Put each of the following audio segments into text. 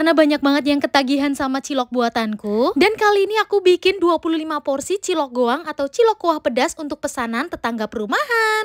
karena banyak banget yang ketagihan sama cilok buatanku. Dan kali ini aku bikin 25 porsi cilok goang atau cilok kuah pedas untuk pesanan tetangga perumahan.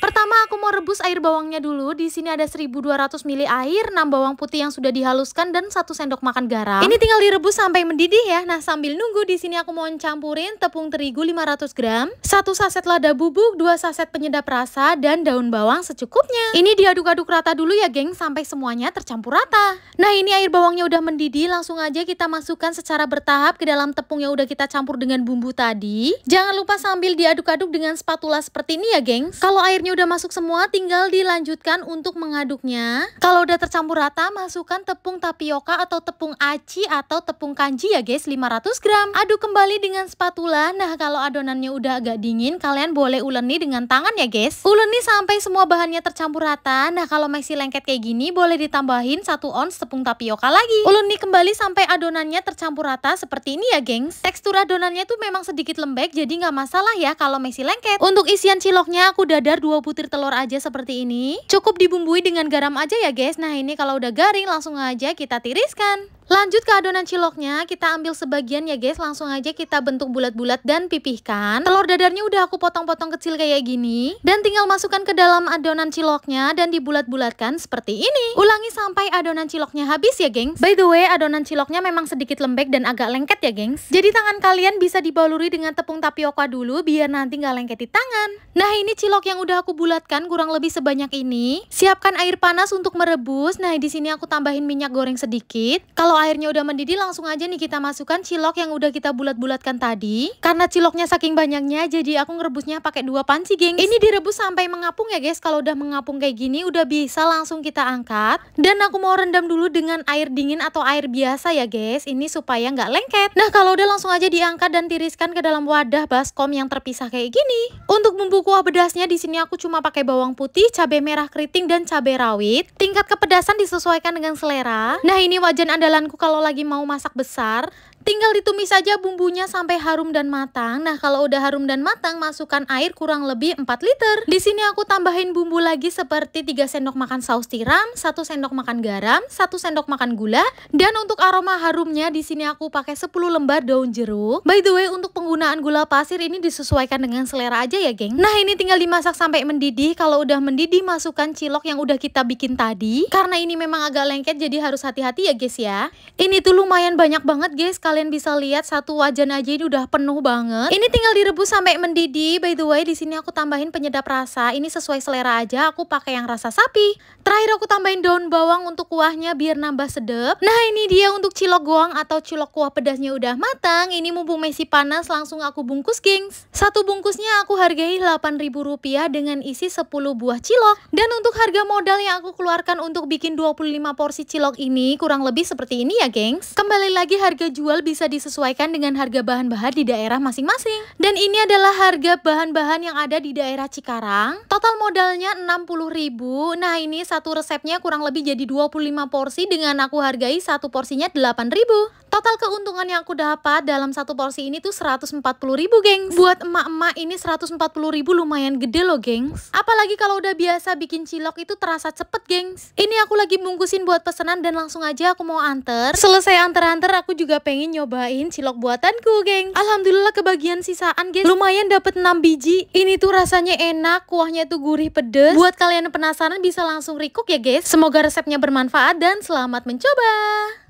Pertama aku mau rebus air bawangnya dulu. Di sini ada 1200 ml air, 6 bawang putih yang sudah dihaluskan dan 1 sendok makan garam. Ini tinggal direbus sampai mendidih ya. Nah, sambil nunggu di sini aku mau campurin tepung terigu 500 gram, 1 saset lada bubuk, 2 saset penyedap rasa dan daun bawang secukupnya. Ini diaduk-aduk rata dulu ya, geng, sampai semuanya tercampur rata. Nah, ini air bawangnya udah mendidih, langsung aja kita masukkan secara bertahap ke dalam tepung yang udah kita campur dengan bumbu tadi. Jangan lupa sambil diaduk-aduk dengan spatula seperti ini ya, geng. Kalau airnya Semuanya udah masuk semua, tinggal dilanjutkan untuk mengaduknya. Kalau udah tercampur rata, masukkan tepung tapioka atau tepung aci atau tepung kanji ya guys, 500 gram. Aduk kembali dengan spatula. Nah, kalau adonannya udah agak dingin, kalian boleh uleni dengan tangan ya guys. Uleni sampai semua bahannya tercampur rata. Nah, kalau masih lengket kayak gini, boleh ditambahin 1 ons tepung tapioka lagi. Uleni kembali sampai adonannya tercampur rata seperti ini ya gengs. Tekstur adonannya tuh memang sedikit lembek, jadi nggak masalah ya kalau masih lengket. Untuk isian ciloknya, aku dadar 2 butir telur aja seperti ini. Cukup dibumbui dengan garam aja ya guys. Nah ini kalau udah garing langsung aja kita tiriskan. Lanjut ke adonan ciloknya, kita ambil sebagian ya guys, langsung aja kita bentuk bulat-bulat dan pipihkan. Telur dadarnya udah aku potong-potong kecil kayak gini. Dan tinggal masukkan ke dalam adonan ciloknya dan dibulat-bulatkan seperti ini. Ulangi sampai adonan ciloknya habis ya gengs. By the way, adonan ciloknya memang sedikit lembek dan agak lengket ya gengs. Jadi tangan kalian bisa dibaluri dengan tepung tapioka dulu biar nanti nggak lengket di tangan. Nah ini cilok yang udah aku bulatkan kurang lebih sebanyak ini. Siapkan air panas untuk merebus. Nah di sini aku tambahin minyak goreng sedikit. Kalau airnya udah mendidih langsung aja nih kita masukkan cilok yang udah kita bulat-bulatkan tadi. Karena ciloknya saking banyaknya jadi aku ngerebusnya pakai dua panci geng. Ini direbus sampai mengapung ya guys. Kalau udah mengapung kayak gini udah bisa langsung kita angkat. Dan aku mau rendam dulu dengan air dingin atau air biasa ya guys. Ini supaya nggak lengket. Nah kalau udah langsung aja diangkat dan tiriskan ke dalam wadah baskom yang terpisah kayak gini. Untuk bumbu kuah pedasnya di sini aku cuma pakai bawang putih, cabai merah keriting dan cabai rawit. Tingkat kepedasan disesuaikan dengan selera. Nah ini wajan andalan kalau lagi mau masak besar, Tinggal ditumis saja bumbunya sampai harum dan matang. Nah, kalau udah harum dan matang, masukkan air kurang lebih 4 liter. Di sini aku tambahin bumbu lagi seperti 3 sendok makan saus tiram, 1 sendok makan garam, 1 sendok makan gula, dan untuk aroma harumnya di sini aku pakai 10 lembar daun jeruk. By the way, untuk penggunaan gula pasir ini disesuaikan dengan selera aja ya, geng. Nah, ini tinggal dimasak sampai mendidih. Kalau udah mendidih, masukkan cilok yang udah kita bikin tadi. Karena ini memang agak lengket, jadi harus hati-hati ya, guys ya. Ini tuh lumayan banyak banget, guys kalian bisa lihat satu wajan aja ini udah penuh banget. Ini tinggal direbus sampai mendidih. By the way, di sini aku tambahin penyedap rasa. Ini sesuai selera aja, aku pakai yang rasa sapi. Terakhir aku tambahin daun bawang untuk kuahnya biar nambah sedap. Nah, ini dia untuk cilok goang atau cilok kuah pedasnya udah matang. Ini mumpung masih panas, langsung aku bungkus, gengs. Satu bungkusnya aku hargai Rp8.000 dengan isi 10 buah cilok. Dan untuk harga modal yang aku keluarkan untuk bikin 25 porsi cilok ini kurang lebih seperti ini ya, gengs. Kembali lagi harga jual bisa disesuaikan dengan harga bahan-bahan di daerah masing-masing. Dan ini adalah harga bahan-bahan yang ada di daerah Cikarang. Total modalnya 60.000. Nah, ini satu resepnya kurang lebih jadi 25 porsi dengan aku hargai satu porsinya 8.000. Total keuntungan yang aku dapat dalam satu porsi ini tuh 140 ribu, gengs. Buat emak-emak ini 140 ribu lumayan gede loh, gengs. Apalagi kalau udah biasa bikin cilok itu terasa cepet, gengs. Ini aku lagi bungkusin buat pesanan dan langsung aja aku mau anter. Selesai anter-anter, aku juga pengen nyobain cilok buatanku, gengs. Alhamdulillah kebagian sisaan, gengs. Lumayan dapat 6 biji. Ini tuh rasanya enak, kuahnya tuh gurih pedes. Buat kalian yang penasaran bisa langsung rikuk ya, guys. Semoga resepnya bermanfaat dan selamat mencoba.